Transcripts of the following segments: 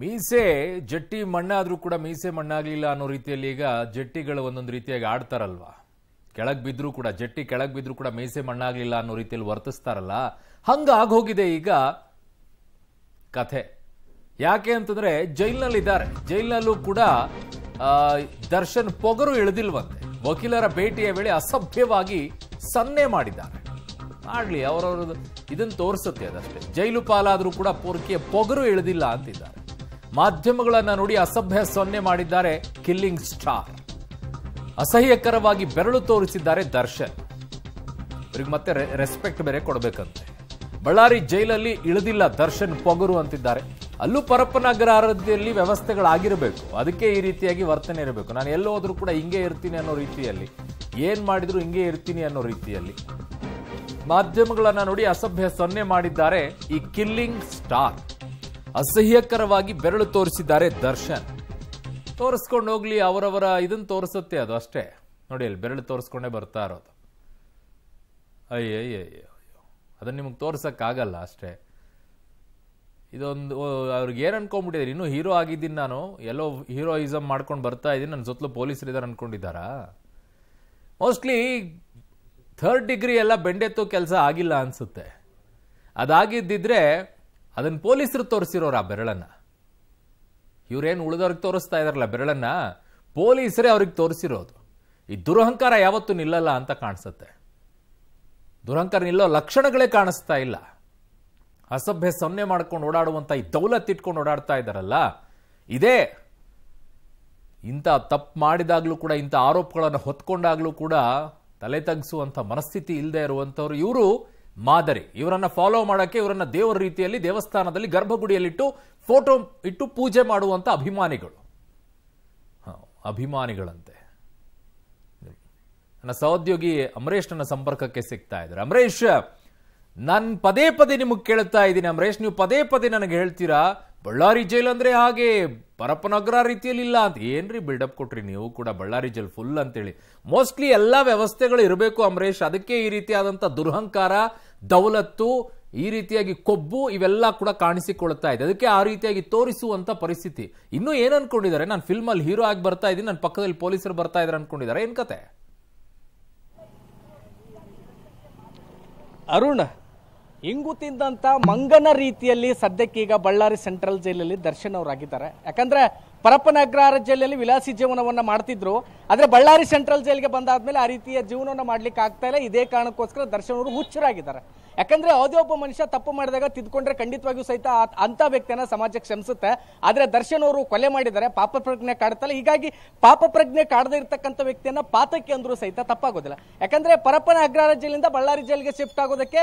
ಮೀಸೆ ಜಟ್ಟಿ ಮಣ್ಣಾದರೂ ಕೂಡ ಮೀಸೆ ಮಣ್ಣಾಗಲಿಲ್ಲ ಅನ್ನೋ ರೀತಿಯಲ್ಲಿ ಈಗ ಜಟ್ಟಿಗಳು ಒಂದೊಂದು ರೀತಿಯಾಗಿ ಆಡ್ತಾರಲ್ವಾ ಕೆಳಗೆ ಬಿದ್ದರೂ ಕೂಡ ಜಟ್ಟಿ ಕೆಳಗೆ ಬಿದ್ದರೂ ಕೂಡ ಮೀಸೆ ಮಣ್ಣಾಗಲಿಲ್ಲ ಅನ್ನೋ ರೀತಿಯಲ್ಲಿ ವರ್ತಿಸ್ತಾರಲ್ಲ ಹಂಗೆ ಆಗೋಗಿದೆ ಈಗ ಕಥೆ ಯಾಕೆ ಅಂತಂದರೆ ಜೈಲಿನಲ್ಲಿದ್ದಾರೆ ಜೈಲಿನಲ್ಲೂ ಕೂಡ ದರ್ಶನ್ ಪೊಗರು ಇಳಿದಿಲ್ವಂತೆ ವಕೀಲರ ಭೇಟಿಯ ವೇಳೆ ಅಸಭ್ಯವಾಗಿ ಸನ್ನೆ ಮಾಡಿದ್ದಾರೆ ಆಡ್ಲಿ ಅವರವರದು ಇದನ್ನು ತೋರಿಸುತ್ತೆ ಅದಷ್ಟೇ ಜೈಲು ಪಾಲಾದರೂ ಕೂಡ ಪೊರ್ಕಿಯ ಪೊಗರು ಇಳಿದಿಲ್ಲ ಅಂತಿದ್ದಾರೆ ಮಾಧ್ಯಮಗಳನ್ನು ನೋಡಿ ಅಸಭ್ಯ ಸೊನ್ನೆ ಮಾಡಿದ್ದಾರೆ ಕಿಲ್ಲಿಂಗ್ ಸ್ಟಾರ್ ಅಸಹ್ಯಕರವಾಗಿ ಬೆರಳು ತೋರಿಸಿದ್ದಾರೆ ದರ್ಶನ್ ಇವ್ರಿಗೆ ಮತ್ತೆ ರೆಸ್ಪೆಕ್ಟ್ ಬೇರೆ ಕೊಡಬೇಕಂತೆ ಬಳ್ಳಾರಿ ಜೈಲಲ್ಲಿ ಇಳಿದಿಲ್ಲ ದರ್ಶನ್ ಪೊಗುರು ಅಂತಿದ್ದಾರೆ ಅಲ್ಲೂ ಪರಪ್ಪನಗರಾರದಿಯಲ್ಲಿ ವ್ಯವಸ್ಥೆಗಳಾಗಿರಬೇಕು ಅದಕ್ಕೆ ಈ ರೀತಿಯಾಗಿ ವರ್ತನೆ ಇರಬೇಕು ನಾನು ಎಲ್ಲೋ ಹೋದ್ರೂ ಕೂಡ ಹಿಂಗೆ ಇರ್ತೀನಿ ಅನ್ನೋ ರೀತಿಯಲ್ಲಿ ಏನು ಮಾಡಿದ್ರು ಹಿಂಗೆ ಇರ್ತೀನಿ ಅನ್ನೋ ರೀತಿಯಲ್ಲಿ ಮಾಧ್ಯಮಗಳನ್ನು ನೋಡಿ ಅಸಭ್ಯ ಸೊನ್ನೆ ಮಾಡಿದ್ದಾರೆ ಈ ಕಿಲ್ಲಿಂಗ್ ಸ್ಟಾರ್ ಅಸಹ್ಯಕರವಾಗಿ ಬೆರಳು ತೋರಿಸಿದ್ದಾರೆ ದರ್ಶನ್ ತೋರಿಸ್ಕೊಂಡು ಹೋಗ್ಲಿ ಅವರವರ ಇದನ್ನ ತೋರಿಸುತ್ತೆ ಅದು ಅಷ್ಟೇ ನೋಡಿ ಅಲ್ಲಿ ಬೆರಳು ತೋರಿಸ್ಕೊಂಡೇ ಬರ್ತಾ ಇರೋದು ಅಯ್ಯೋ ಅಯ್ಯೋ ಅಯ್ಯೋ ಅದನ್ನು ನಿಮಗೆ ತೋರ್ಸೋಕ್ಕಾಗಲ್ಲ ಅಷ್ಟೇ ಇದೊಂದು ಅವ್ರಿಗೆ ಏನ್ ಅನ್ಕೊಂಬಿಟ್ಟಿದ್ದಾರೆ ಇನ್ನೂ ಹೀರೋ ಆಗಿದ್ದೀನಿ ನಾನು ಎಲ್ಲೋ ಹೀರೋಯಿಸಮ್ ಮಾಡ್ಕೊಂಡು ಬರ್ತಾ ಇದ್ದೀನಿ ನನ್ನ ಸುತ್ತಲೂ ಪೊಲೀಸರಿದ್ದಾರೆ ಅಂದ್ಕೊಂಡಿದ್ದಾರಾ ಮೋಸ್ಟ್ಲಿ ಥರ್ಡ್ ಡಿಗ್ರಿ ಎಲ್ಲ ಬೆಂಡೆತ್ತು ಕೆಲಸ ಆಗಿಲ್ಲ ಅನಿಸುತ್ತೆ ಅದಾಗಿದ್ದಿದ್ರೆ ಅದನ್ನು ಪೊಲೀಸರು ತೋರಿಸಿರೋರು ಆ ಬೆರಳನ್ನ ಇವರೇನು ಉಳಿದವ್ರಿಗೆ ತೋರಿಸ್ತಾ ಇದಾರಲ್ಲ ಬೆರಳನ್ನ ಪೊಲೀಸರೇ ಅವ್ರಿಗೆ ತೋರಿಸಿರೋದು ಈ ದುರಹಂಕಾರ ಯಾವತ್ತೂ ನಿಲ್ಲಲ್ಲ ಅಂತ ಕಾಣಿಸುತ್ತೆ ದುರಹಂಕಾರ ನಿಲ್ಲೋ ಲಕ್ಷಣಗಳೇ ಕಾಣಿಸ್ತಾ ಇಲ್ಲ ಅಸಭ್ಯ ಸೊನ್ನೆ ಮಾಡ್ಕೊಂಡು ಓಡಾಡುವಂಥ ಈ ದೌಲತ್ ಇಟ್ಕೊಂಡು ಓಡಾಡ್ತಾ ಇದ್ದಾರಲ್ಲ ಇದೇ ಇಂಥ ತಪ್ಪು ಮಾಡಿದಾಗಲೂ ಕೂಡ ಇಂಥ ಆರೋಪಗಳನ್ನು ಹೊತ್ಕೊಂಡಾಗಲೂ ಕೂಡ ತಲೆ ತಗ್ಗಿಸುವಂಥ ಮನಸ್ಥಿತಿ ಇಲ್ಲದೆ ಇರುವಂಥವ್ರು ಇವರು ಮಾದರಿ ಇವರನ್ನ ಫಾಲೋ ಮಾಡೋಕ್ಕೆ ಇವರನ್ನ ದೇವರ ರೀತಿಯಲ್ಲಿ ದೇವಸ್ಥಾನದಲ್ಲಿ ಗರ್ಭಗುಡಿಯಲ್ಲಿಟ್ಟು ಫೋಟೋ ಇಟ್ಟು ಪೂಜೆ ಮಾಡುವಂತ ಅಭಿಮಾನಿಗಳು ಅಭಿಮಾನಿಗಳಂತೆ ನನ್ನ ಸಹೋದ್ಯೋಗಿ ನನ್ನ ಸಂಪರ್ಕಕ್ಕೆ ಸಿಗ್ತಾ ಇದ್ದಾರೆ ಅಮರೇಶ್ ನಾನು ಪದೇ ಪದೇ ನಿಮಗೆ ಕೇಳ್ತಾ ಇದ್ದೀನಿ ಅಮರೇಶ್ ನೀವು ಪದೇ ಪದೇ ನನಗೆ ಹೇಳ್ತೀರಾ ಬಳ್ಳಾರಿ ಜೈಲ್ ಅಂದರೆ ಹಾಗೆ ಪರಪ್ಪನಗರ ರೀತಿಯಲ್ಲಿ ಇಲ್ಲ ಅಂತ ಏನ್ರಿ ಬಿಲ್ಡಪ್ ಕೊಟ್ರಿ ನೀವು ಕೂಡ ಬಳ್ಳಾರಿ ಜೈಲ್ ಫುಲ್ ಅಂತೇಳಿ ಮೋಸ್ಟ್ಲಿ ಎಲ್ಲ ವ್ಯವಸ್ಥೆಗಳು ಇರಬೇಕು ಅಮರೇಶ್ ಅದಕ್ಕೆ ಈ ರೀತಿಯಾದಂಥ ದುರಹಂಕಾರ ದೌಲತ್ತು ಈ ರೀತಿಯಾಗಿ ಕೊಬ್ಬು ಇವೆಲ್ಲ ಕೂಡ ಕಾಣಿಸಿಕೊಳ್ತಾ ಇದೆ ಅದಕ್ಕೆ ಆ ರೀತಿಯಾಗಿ ತೋರಿಸುವಂಥ ಪರಿಸ್ಥಿತಿ ಇನ್ನೂ ಏನು ಅನ್ಕೊಂಡಿದ್ದಾರೆ ನಾನು ಫಿಲ್ಮಲ್ಲಿ ಹೀರೋ ಆಗಿ ಬರ್ತಾ ಇದ್ದೀನಿ ನನ್ನ ಪಕ್ಕದಲ್ಲಿ ಪೊಲೀಸರು ಬರ್ತಾ ಇದ್ದಾರೆ ಅನ್ಕೊಂಡಿದ್ದಾರೆ ಏನು ಕತೆ ಅರುಣ್ ತಿಂದಂತ ಮಂಗನ ರೀತಿಯಲ್ಲಿ ಸದ್ಯಕ್ಕೀಗ ಬಳ್ಳಾರಿ ಸೆಂಟ್ರಲ್ ಜೈಲಲ್ಲಿ ದರ್ಶನ್ ಅವರಾಗಿದ್ದಾರೆ ಯಾಕಂದ್ರೆ ಪರಪ್ಪನ ಜೈಲಲ್ಲಿ ವಿಲಾಸಿ ಜೀವನವನ್ನ ಮಾಡ್ತಿದ್ರು ಆದರೆ ಬಳ್ಳಾರಿ ಸೆಂಟ್ರಲ್ ಜೈಲ್ಗೆ ಬಂದಾದ್ಮೇಲೆ ಆ ರೀತಿಯ ಜೀವನವನ್ನ ಮಾಡ್ಲಿಕ್ಕೆ ಆಗ್ತಾ ಇಲ್ಲ ಇದೇ ಕಾರಣಕ್ಕೋಸ್ಕರ ದರ್ಶನ್ ಅವರು ಹುಚ್ಚರಾಗಿದ್ದಾರೆ ಯಾಕಂದ್ರೆ ಯಾವುದೇ ಒಬ್ಬ ಮನುಷ್ಯ ತಪ್ಪು ಮಾಡಿದಾಗ ತಿದ್ಕೊಂಡ್ರೆ ಖಂಡಿತವಾಗಿಯೂ ಸಹಿತ ಅಂತ ವ್ಯಕ್ತಿಯನ್ನ ಸಮಾಜಕ್ಕೆ ಕ್ಷಮಿಸುತ್ತೆ ಆದ್ರೆ ದರ್ಶನ್ ಅವರು ಕೊಲೆ ಮಾಡಿದ್ದಾರೆ ಪಾಪ ಪ್ರಜ್ಞೆ ಕಾಡುತ್ತಲ್ಲ ಹೀಗಾಗಿ ಪಾಪ ಪ್ರಜ್ಞೆ ಕಾಡದೇ ಇರ್ತಕ್ಕಂಥ ವ್ಯಕ್ತಿಯನ್ನ ಪಾತಕ್ಕೆ ಅಂದ್ರೂ ಸಹಿತ ತಪ್ಪಾಗೋದಿಲ್ಲ ಯಾಕಂದ್ರೆ ಪರಪ್ಪನ ಅಗ್ರಹಾರ ಜೈಲಿಂದ ಬಳ್ಳಾರಿ ಜೈಲಿಗೆ ಶಿಫ್ಟ್ ಆಗೋದಕ್ಕೆ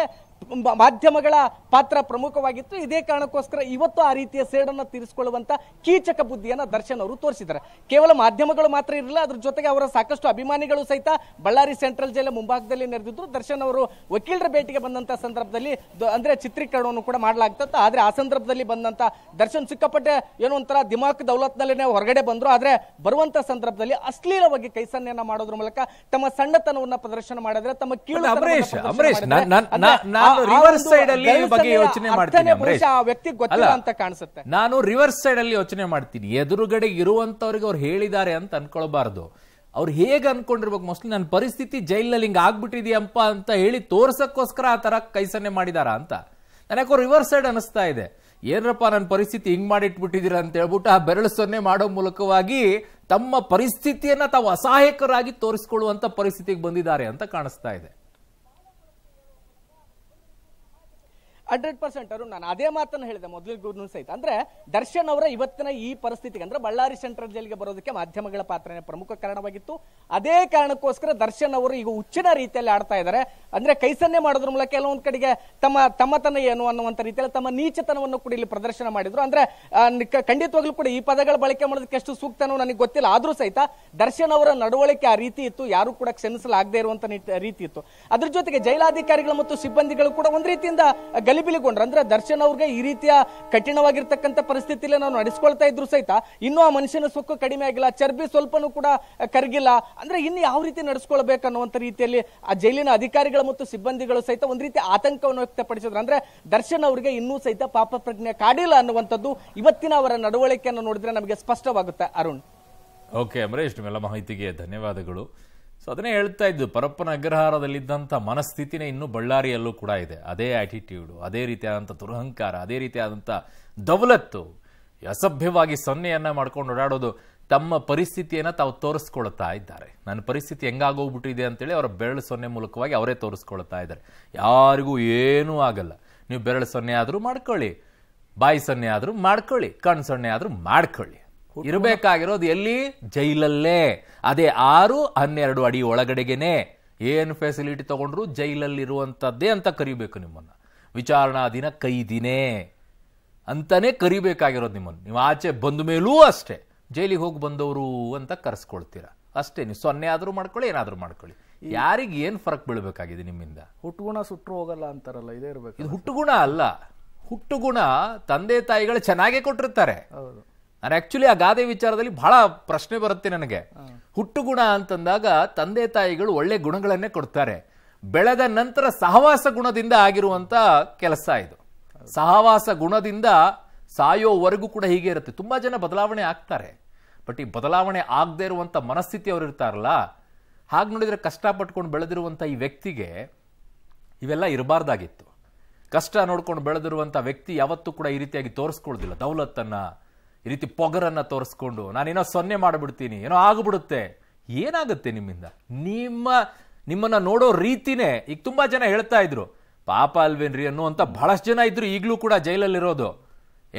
ಮಾಧ್ಯಮಗಳ ಪಾತ್ರ ಪ್ರಮುಖವಾಗಿತ್ತು ಇದೇ ಕಾರಣಕ್ಕೋಸ್ಕರ ಇವತ್ತು ಆ ರೀತಿಯ ಸೇಡನ್ನು ತೀರಿಸಿಕೊಳ್ಳುವಂತ ಕೀಚಕ ಬುದ್ಧಿಯನ್ನ ದರ್ಶನ್ ಅವರು ತೋರಿಸಿದ್ದಾರೆ ಕೇವಲ ಮಾಧ್ಯಮಗಳು ಮಾತ್ರ ಇರಲಿಲ್ಲ ಅದ್ರ ಜೊತೆಗೆ ಅವರ ಸಾಕಷ್ಟು ಅಭಿಮಾನಿಗಳು ಸಹಿತ ಬಳ್ಳಾರಿ ಸೆಂಟ್ರಲ್ ಜೈಲ ಮುಂಭಾಗದಲ್ಲಿ ನೆರೆದಿದ್ರು ದರ್ಶನ್ ಅವರು ವಕೀಲರ ಭೇಟಿಗೆ ಬಂದಂತ ಸಂದರ್ಭದಲ್ಲಿ ಅಂದ್ರೆ ಚಿತ್ರೀಕರಣವನ್ನು ಕೂಡ ಮಾಡಲಾಗ್ತಿತ್ತು ಆದ್ರೆ ಆ ಸಂದರ್ಭದಲ್ಲಿ ಬಂದಂತ ದರ್ಶನ್ ಸಿಕ್ಕಾಪಟ್ಟೆ ಏನೋ ಒಂಥರ ದಿಮಾಕ್ ದೌಲತ್ನಲ್ಲೇ ಹೊರಗಡೆ ಬಂದ್ರು ಆದ್ರೆ ಬರುವಂತ ಸಂದರ್ಭದಲ್ಲಿ ಅಶ್ಲೀಲವಾಗಿ ಕೈ ಮಾಡೋದ್ರ ಮೂಲಕ ತಮ್ಮ ಸಣ್ಣತನವನ್ನ ಪ್ರದರ್ಶನ ಮಾಡಿದ್ರೆ ತಮ್ಮ ಕೀಳು ವ್ಯಕ್ತಿ ಗೊತ್ತಿಲ್ಲ ಅಂತ ಕಾಣಿಸುತ್ತೆ ನಾನು ರಿವರ್ಸ್ ಸೈಡ್ ಅಲ್ಲಿ ಯೋಚನೆ ಮಾಡ್ತೀನಿ ಎದುರುಗಡೆ ಇರುವಂತವ್ರಿಗೆ ಅವ್ರು ಹೇಳಿದ್ದಾರೆ ಅಂತ ಅನ್ಕೊಳ್ಬಾರ್ದು ಅವ್ರು ಹೇಗೆ ಅನ್ಕೊಂಡಿರ್ಬೇಕು ಮೋಸ್ಟ್ಲಿ ನನ್ನ ಪರಿಸ್ಥಿತಿ ಜೈಲಲ್ಲಿ ಹಿಂಗೆ ಆಗ್ಬಿಟ್ಟಿದೆಯಪ್ಪ ಅಂತ ಹೇಳಿ ತೋರ್ಸಕ್ಕೋಸ್ಕರ ಆ ಥರ ಕೈಸನ್ನೆ ಮಾಡಿದಾರ ಅಂತ ನನಗೆ ರಿವರ್ಸ್ ಸೈಡ್ ಅನಿಸ್ತಾ ಇದೆ ಏನರಪ್ಪ ನನ್ನ ಪರಿಸ್ಥಿತಿ ಹಿಂಗೆ ಮಾಡಿಟ್ಬಿಟ್ಟಿದ್ದೀರಾ ಅಂತ ಹೇಳ್ಬಿಟ್ಟು ಆ ಬೆರಳು ಸೊನ್ನೆ ಮಾಡೋ ಮೂಲಕವಾಗಿ ತಮ್ಮ ಪರಿಸ್ಥಿತಿಯನ್ನು ತಾವು ಅಸಹಾಯಕರಾಗಿ ತೋರಿಸ್ಕೊಳ್ಳುವಂಥ ಪರಿಸ್ಥಿತಿಗೆ ಬಂದಿದ್ದಾರೆ ಅಂತ ಕಾಣಿಸ್ತಾ ಇದೆ ಹಂಡ್ರೆಡ್ ಪರ್ಸೆಂಟ್ ಅವರು ನಾನು ಅದೇ ಮಾತನ್ನು ಹೇಳಿದೆ ಗುರು ಸಹಿತ ಅಂದ್ರೆ ದರ್ಶನ್ ಅವರ ಇವತ್ತಿನ ಈ ಪರಿಸ್ಥಿತಿಗೆ ಅಂದ್ರೆ ಬಳ್ಳಾರಿ ಸೆಂಟ್ರಲ್ ಜೈಲಿಗೆ ಬರೋದಕ್ಕೆ ಮಾಧ್ಯಮಗಳ ಪಾತ್ರನೇ ಪ್ರಮುಖ ಕಾರಣವಾಗಿತ್ತು ಅದೇ ಕಾರಣಕ್ಕೋಸ್ಕರ ದರ್ಶನ್ ಅವರು ಈಗ ಹುಚ್ಚಿನ ರೀತಿಯಲ್ಲಿ ಆಡ್ತಾ ಇದ್ದಾರೆ ಅಂದ್ರೆ ಕೈಸನ್ನೆ ಮಾಡೋದ್ರ ಮೂಲಕ ಕೆಲವೊಂದು ಕಡೆಗೆ ತಮ್ಮ ತಮ್ಮತನ ಏನು ಅನ್ನುವಂಥ ರೀತಿಯಲ್ಲಿ ತಮ್ಮ ನೀಚತನವನ್ನು ಕೂಡ ಇಲ್ಲಿ ಪ್ರದರ್ಶನ ಮಾಡಿದ್ರು ಅಂದ್ರೆ ಖಂಡಿತವಾಗ್ಲೂ ಕೂಡ ಈ ಪದಗಳ ಬಳಕೆ ಮಾಡೋದಕ್ಕೆ ಎಷ್ಟು ಸೂಕ್ತನೋ ನನಗೆ ಗೊತ್ತಿಲ್ಲ ಆದ್ರೂ ಸಹಿತ ದರ್ಶನ್ ಅವರ ನಡವಳಿಕೆ ಆ ರೀತಿ ಇತ್ತು ಯಾರು ಕೂಡ ಕ್ಷಮಿಸಲಾಗದೇ ಇರುವಂತ ರೀತಿ ಇತ್ತು ಅದ್ರ ಜೊತೆಗೆ ಜೈಲಾಧಿಕಾರಿಗಳು ಮತ್ತು ಸಿಬ್ಬಂದಿಗಳು ಕೂಡ ಒಂದ್ ರೀತಿಯಿಂದ ಅಂದ್ರೆ ದರ್ಶನ್ ಅವ್ರಿಗೆ ಈ ರೀತಿಯ ಕಠಿಣವಾಗಿರ್ತಕ್ಕಂಥ ಪರಿಸ್ಥಿತಿಯಲ್ಲಿ ನಾವು ನಡೆಸ್ಕೊಳ್ತಾ ಇದ್ರು ಸಹಿತ ಇನ್ನೂ ಆ ಮನುಷ್ಯನ ಸೊಕ್ಕು ಕಡಿಮೆ ಆಗಿಲ್ಲ ಚರ್ಬಿ ಸ್ವಲ್ಪನೂ ಕೂಡ ಕರಗಿಲ್ಲ ಅಂದ್ರೆ ಇನ್ನು ಯಾವ ರೀತಿ ನಡೆಸ್ಕೊಳ್ಬೇಕನ್ನುವಂಥ ರೀತಿಯಲ್ಲಿ ಆ ಜೈಲಿನ ಅಧಿಕಾರಿಗಳು ಮತ್ತು ಸಿಬ್ಬಂದಿಗಳು ಸಹಿತ ಒಂದು ರೀತಿ ಆತಂಕವನ್ನು ವ್ಯಕ್ತಪಡಿಸಿದ್ರು ಅಂದ್ರೆ ದರ್ಶನ್ ಅವರಿಗೆ ಇನ್ನೂ ಸಹಿತ ಪಾಪ ಪ್ರಜ್ಞೆ ಕಾಡಿಲ್ಲ ಅನ್ನುವಂಥದ್ದು ಇವತ್ತಿನ ಅವರ ನಡವಳಿಕೆಯನ್ನು ನೋಡಿದ್ರೆ ನಮಗೆ ಸ್ಪಷ್ಟವಾಗುತ್ತೆ ಅರುಣ್ ಓಕೆ ಮಾಹಿತಿಗೆ ಧನ್ಯವಾದಗಳು ಸೊ ಅದನ್ನೇ ಹೇಳ್ತಾ ಇದ್ದು ಪರಪ್ಪನ ಅಗ್ರಹಾರದಲ್ಲಿದ್ದಂಥ ಮನಸ್ಥಿತಿನೇ ಇನ್ನೂ ಬಳ್ಳಾರಿಯಲ್ಲೂ ಕೂಡ ಇದೆ ಅದೇ ಆಟಿಟ್ಯೂಡು ಅದೇ ರೀತಿಯಾದಂಥ ದುರಹಂಕಾರ ಅದೇ ರೀತಿಯಾದಂಥ ದೌಲತ್ತು ಅಸಭ್ಯವಾಗಿ ಸೊನ್ನೆಯನ್ನು ಮಾಡ್ಕೊಂಡು ಓಡಾಡೋದು ತಮ್ಮ ಪರಿಸ್ಥಿತಿಯನ್ನು ತಾವು ತೋರಿಸ್ಕೊಳ್ತಾ ಇದ್ದಾರೆ ನನ್ನ ಪರಿಸ್ಥಿತಿ ಹೆಂಗಾಗೋಗ್ಬಿಟ್ಟಿದೆ ಅಂತೇಳಿ ಅವರ ಬೆರಳು ಸೊನ್ನೆ ಮೂಲಕವಾಗಿ ಅವರೇ ತೋರಿಸ್ಕೊಳ್ತಾ ಇದ್ದಾರೆ ಯಾರಿಗೂ ಏನೂ ಆಗಲ್ಲ ನೀವು ಬೆರಳು ಸೊನ್ನೆ ಆದರೂ ಮಾಡ್ಕೊಳ್ಳಿ ಬಾಯಿ ಸೊನ್ನೆ ಆದರೂ ಮಾಡ್ಕೊಳ್ಳಿ ಕಣ್ಣು ಸೊನ್ನೆ ಆದರೂ ಮಾಡ್ಕೊಳ್ಳಿ ಇರಬೇಕಾಗಿರೋದು ಎಲ್ಲಿ ಜೈಲಲ್ಲೇ ಅದೇ ಆರು ಹನ್ನೆರಡು ಅಡಿ ಒಳಗಡೆಗೆನೆ ಏನು ಫೆಸಿಲಿಟಿ ತಗೊಂಡ್ರು ಜೈಲಲ್ಲಿರುವಂಥದ್ದೇ ಅಂತ ಕರಿಬೇಕು ನಿಮ್ಮನ್ನು ಕೈ ಕೈದಿನೇ ಅಂತಲೇ ಕರಿಬೇಕಾಗಿರೋದು ನಿಮ್ಮನ್ನು ನೀವು ಆಚೆ ಬಂದ ಮೇಲೂ ಅಷ್ಟೇ ಜೈಲಿಗೆ ಹೋಗಿ ಬಂದವರು ಅಂತ ಕರೆಸ್ಕೊಳ್ತೀರಾ ಅಷ್ಟೇ ನೀವು ಸೊನ್ನೆ ಆದರೂ ಮಾಡ್ಕೊಳ್ಳಿ ಏನಾದರೂ ಮಾಡ್ಕೊಳ್ಳಿ ಯಾರಿಗೆ ಏನು ಫರಕ್ ಬೀಳಬೇಕಾಗಿದೆ ನಿಮ್ಮಿಂದ ಹುಟ್ಟುಗುಣ ಸುಟ್ಟರು ಹೋಗಲ್ಲ ಅಂತಾರಲ್ಲ ಇದೇ ಇರಬೇಕು ಇದು ಹುಟ್ಟುಗುಣ ಅಲ್ಲ ಹುಟ್ಟುಗುಣ ತಂದೆ ತಾಯಿಗಳು ಚೆನ್ನಾಗೇ ಕೊಟ್ಟಿರ್ತಾರೆ ಹೌದು ನಾನು ಆಕ್ಚುಲಿ ಆ ಗಾದೆ ವಿಚಾರದಲ್ಲಿ ಬಹಳ ಪ್ರಶ್ನೆ ಬರುತ್ತೆ ನನಗೆ ಹುಟ್ಟು ಗುಣ ಅಂತಂದಾಗ ತಂದೆ ತಾಯಿಗಳು ಒಳ್ಳೆ ಗುಣಗಳನ್ನೇ ಕೊಡ್ತಾರೆ ಬೆಳೆದ ನಂತರ ಸಹವಾಸ ಗುಣದಿಂದ ಆಗಿರುವಂತ ಕೆಲಸ ಇದು ಸಹವಾಸ ಗುಣದಿಂದ ಸಾಯೋವರೆಗೂ ಕೂಡ ಹೀಗೆ ಇರುತ್ತೆ ತುಂಬಾ ಜನ ಬದಲಾವಣೆ ಆಗ್ತಾರೆ ಬಟ್ ಈ ಬದಲಾವಣೆ ಆಗದೆ ಇರುವಂತ ಮನಸ್ಥಿತಿ ಅವ್ರು ಇರ್ತಾರಲ್ಲ ಹಾಗೆ ಕಷ್ಟ ಪಟ್ಕೊಂಡು ಬೆಳೆದಿರುವಂತ ಈ ವ್ಯಕ್ತಿಗೆ ಇವೆಲ್ಲ ಇರಬಾರ್ದಾಗಿತ್ತು ಕಷ್ಟ ನೋಡ್ಕೊಂಡು ಬೆಳೆದಿರುವಂತ ವ್ಯಕ್ತಿ ಯಾವತ್ತೂ ಕೂಡ ಈ ರೀತಿಯಾಗಿ ತೋರಿಸ್ಕೊಳ್ದಿಲ್ಲ ದೌಲತ್ತನ್ನ ಈ ರೀತಿ ಪೊಗರನ್ನು ತೋರಿಸ್ಕೊಂಡು ನಾನೇನೋ ಸೊನ್ನೆ ಮಾಡಿಬಿಡ್ತೀನಿ ಏನೋ ಆಗಿಬಿಡುತ್ತೆ ಏನಾಗುತ್ತೆ ನಿಮ್ಮಿಂದ ನಿಮ್ಮ ನಿಮ್ಮನ್ನು ನೋಡೋ ರೀತಿನೇ ಈಗ ತುಂಬ ಜನ ಹೇಳ್ತಾ ಇದ್ರು ಪಾಪ ಅಲ್ವೇನ್ರಿ ಅನ್ನುವಂಥ ಬಹಳಷ್ಟು ಜನ ಇದ್ರು ಈಗಲೂ ಕೂಡ ಜೈಲಲ್ಲಿರೋದು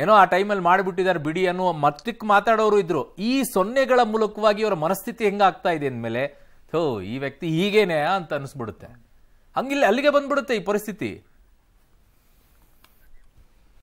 ಏನೋ ಆ ಟೈಮಲ್ಲಿ ಮಾಡಿಬಿಟ್ಟಿದ್ದಾರೆ ಬಿಡಿ ಅನ್ನುವ ಮತ್ತಿಕ್ ಮಾತಾಡೋರು ಇದ್ರು ಈ ಸೊನ್ನೆಗಳ ಮೂಲಕವಾಗಿ ಅವರ ಮನಸ್ಥಿತಿ ಹೆಂಗಾಗ್ತಾ ಇದೆ ಅಂದಮೇಲೆ ಥೋ ಈ ವ್ಯಕ್ತಿ ಹೀಗೇನೆ ಅಂತ ಅನಿಸ್ಬಿಡುತ್ತೆ ಹಂಗಿಲ್ಲ ಅಲ್ಲಿಗೆ ಬಂದ್ಬಿಡುತ್ತೆ ಈ ಪರಿಸ್ಥಿತಿ